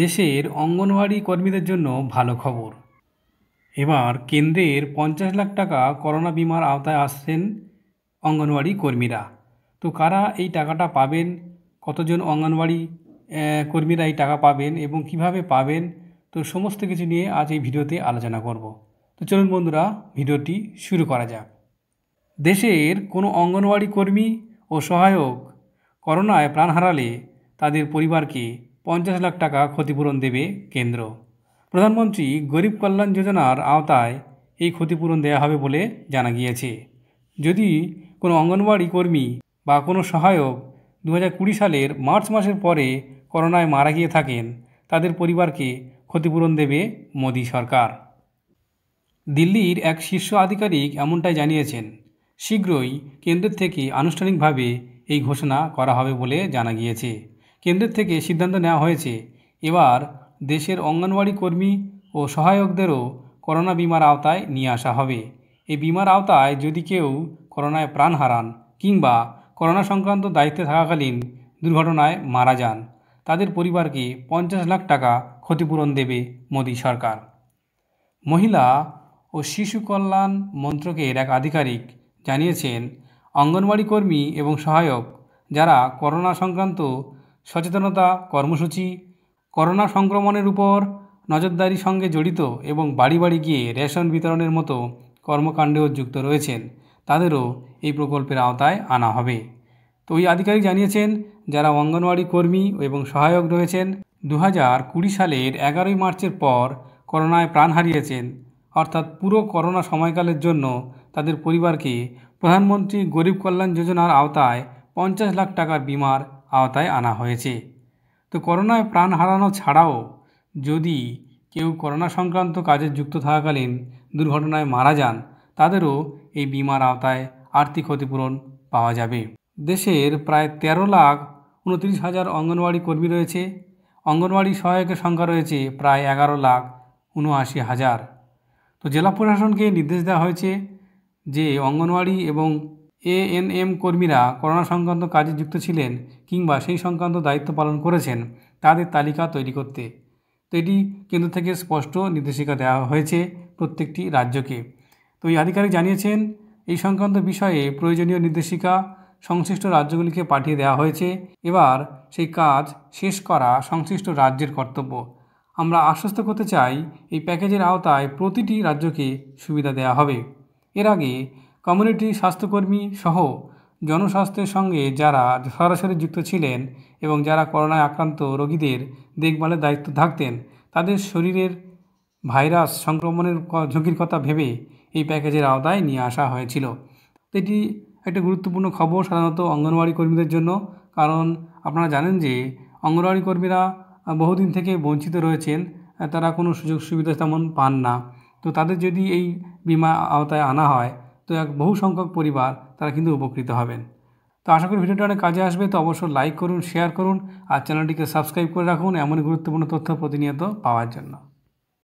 দেশের অঙ্গনওয়াড়ি কর্মীদের জন্য ভালো খবর এবার কেন্দ্রের পঞ্চাশ লাখ টাকা করোনা বিমার আওতায় আসছেন অঙ্গনওয়াড়ি কর্মীরা তো কারা এই টাকাটা পাবেন কতজন অঙ্গনওয়াড়ি কর্মীরা এই টাকা পাবেন এবং কিভাবে পাবেন তো সমস্ত কিছু নিয়ে আজ এই ভিডিওতে আলোচনা করব তো চলুন বন্ধুরা ভিডিওটি শুরু করা যাক দেশের কোনো অঙ্গনওয়াড়ি কর্মী ও সহায়ক করোনায় প্রাণ হারালে তাদের পরিবারকে পঞ্চাশ লাখ টাকা ক্ষতিপূরণ দেবে কেন্দ্র প্রধানমন্ত্রী গরিব কল্যাণ যোজনার আওতায় এই ক্ষতিপূরণ দেয়া হবে বলে জানা গিয়েছে যদি কোনো অঙ্গনওয়াড়ি কর্মী বা কোনো সহায়ক দু কুড়ি সালের মার্চ মাসের পরে করোনায় মারা গিয়ে থাকেন তাদের পরিবারকে ক্ষতিপূরণ দেবে মোদী সরকার দিল্লির এক শীর্ষ আধিকারিক এমনটাই জানিয়েছেন শীঘ্রই কেন্দ্রের থেকে আনুষ্ঠানিকভাবে এই ঘোষণা করা হবে বলে জানা গিয়েছে কেন্দ্রের থেকে সিদ্ধান্ত নেওয়া হয়েছে এবার দেশের অঙ্গনওয়াড়ি কর্মী ও সহায়কদেরও করোনা বিমার আওতায় নিয়ে আসা হবে এই বিমার আওতায় যদি কেউ করোনায় প্রাণ হারান কিংবা করোনা সংক্রান্ত দায়িত্বে থাকাকালীন দুর্ঘটনায় মারা যান তাদের পরিবারকে পঞ্চাশ লাখ টাকা ক্ষতিপূরণ দেবে মোদী সরকার মহিলা ও শিশু কল্যাণ মন্ত্রকের এক আধিকারিক জানিয়েছেন অঙ্গনওয়াড়ি কর্মী এবং সহায়ক যারা করোনা সংক্রান্ত সচেতনতা কর্মসূচি করোনা সংক্রমণের উপর নজরদারির সঙ্গে জড়িত এবং বাড়ি বাড়ি গিয়ে রেশন বিতরণের মতো কর্মকাণ্ডেও যুক্ত রয়েছেন তাদেরও এই প্রকল্পের আওতায় আনা হবে তো ওই আধিকারিক জানিয়েছেন যারা অঙ্গনওয়াড়ি কর্মী এবং সহায়ক রয়েছেন দু হাজার কুড়ি সালের এগারোই মার্চের পর করোনায় প্রাণ হারিয়েছেন অর্থাৎ পুরো করোনা সময়কালের জন্য তাদের পরিবারকে প্রধানমন্ত্রী গরিব কল্যাণ যোজনার আওতায় পঞ্চাশ লাখ টাকার বিমার আওতায় আনা হয়েছে তো করোনায় প্রাণ হারানো ছাড়াও যদি কেউ করোনা সংক্রান্ত কাজে যুক্ত থাকাকালীন দুর্ঘটনায় মারা যান তাদেরও এই বিমার আওতায় আর্থিক ক্ষতিপূরণ পাওয়া যাবে দেশের প্রায় ১৩ লাখ উনত্রিশ হাজার অঙ্গনওয়াড়ি কর্মী রয়েছে অঙ্গনওয়াড়ি সহায়কের সংখ্যা রয়েছে প্রায় এগারো লাখ উনআশি হাজার তো জেলা প্রশাসনকে নির্দেশ দেওয়া হয়েছে যে অঙ্গনওয়াড়ি এবং এএনএম কর্মীরা করোনা সংক্রান্ত কাজে যুক্ত ছিলেন কিংবা সেই সংক্রান্ত দায়িত্ব পালন করেছেন তাদের তালিকা তৈরি করতে তো এটি কেন্দ্র থেকে স্পষ্ট নির্দেশিকা দেওয়া হয়েছে প্রত্যেকটি রাজ্যকে তো এই আধিকারিক জানিয়েছেন এই সংক্রান্ত বিষয়ে প্রয়োজনীয় নির্দেশিকা সংশ্লিষ্ট রাজ্যগুলিকে পাঠিয়ে দেওয়া হয়েছে এবার সেই কাজ শেষ করা সংশ্লিষ্ট রাজ্যের কর্তব্য আমরা আশ্বস্ত করতে চাই এই প্যাকেজের আওতায় প্রতিটি রাজ্যকে সুবিধা দেওয়া হবে এর আগে কমিউনিটি স্বাস্থ্যকর্মী সহ জনস্বাস্থ্যের সঙ্গে যারা সরাসরি যুক্ত ছিলেন এবং যারা করোনায় আক্রান্ত রোগীদের দেখভালের দায়িত্ব থাকতেন তাদের শরীরের ভাইরাস সংক্রমণের ঝুঁকির কথা ভেবে এই প্যাকেজের আওতায় নিয়ে আসা হয়েছিল এটি একটা গুরুত্বপূর্ণ খবর সাধারণত অঙ্গনওয়াড়ি কর্মীদের জন্য কারণ আপনারা জানেন যে অঙ্গনওয়াড়ি কর্মীরা বহুদিন থেকে বঞ্চিত রয়েছেন তারা কোনো সুযোগ সুবিধা তেমন পান না তো তাদের যদি এই বিমা আওতায় আনা হয় তো এক বহু সংখ্যক পরিবার তারা কিন্তু উপকৃত হবেন তো আশা করি ভিডিওটা অনেক কাজে আসবে তো অবশ্যই লাইক করুন শেয়ার করুন আর চ্যানেলটিকে সাবস্ক্রাইব করে রাখুন এমন গুরুত্বপূর্ণ তথ্য প্রতিনিয়ত পাওয়ার জন্য